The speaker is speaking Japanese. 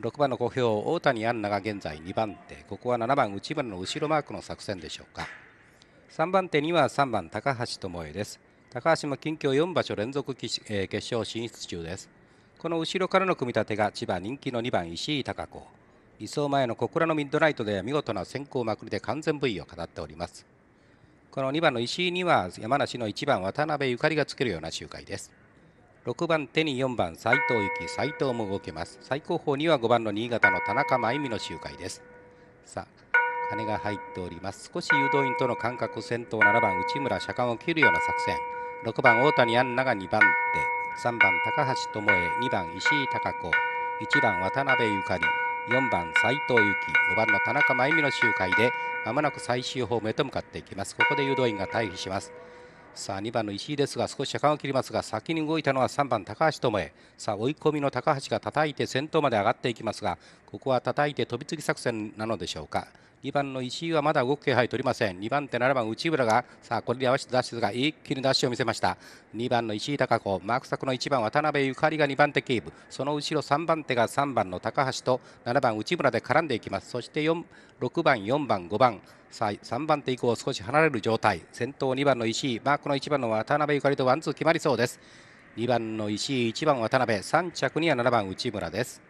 6番の小兵大谷杏奈が現在2番手ここは7番内村の後ろマークの作戦でしょうか3番手には3番高橋智恵です高橋も近況4場所連続、えー、決勝進出中ですこの後ろからの組み立てが千葉人気の2番石井貴子理想前の小倉のミッドナイトで見事な先行まくりで完全部位を語っておりますこの2番の石井には山梨の1番渡辺ゆかりがつけるような集会です6番手に4番斉藤幸斉藤も動けます最高峰には5番の新潟の田中真由美の周回ですさあ金が入っております少し誘導員との間隔先頭7番内村車間を切るような作戦6番大谷杏奈が2番手3番高橋智恵2番石井貴子1番渡辺ゆかり4番斉藤由紀5番の田中真由美の周回でまもなく最終ホームへと向かっていきますここで誘導員が退避しますさあ2番の石井ですが少し車間を切りますが先に動いたのは3番高橋智恵さあ追い込みの高橋が叩いて先頭まで上がっていきますがここは叩いて飛びつき作戦なのでしょうか2番の石井はまだ動く気配取りません2番手7番内村がさあこれで合わせてダッシュですが一気にダッシュを見せました2番の石井貴子マーク作の1番渡辺ゆかりが2番手キープその後ろ3番手が3番の高橋と7番内村で絡んでいきますそして4 6番4番5番さあ3番手以降少し離れる状態先頭2番の石井マークの1番の渡辺ゆかりとワンツー決まりそうです2番の石井1番渡辺3着には7番内村です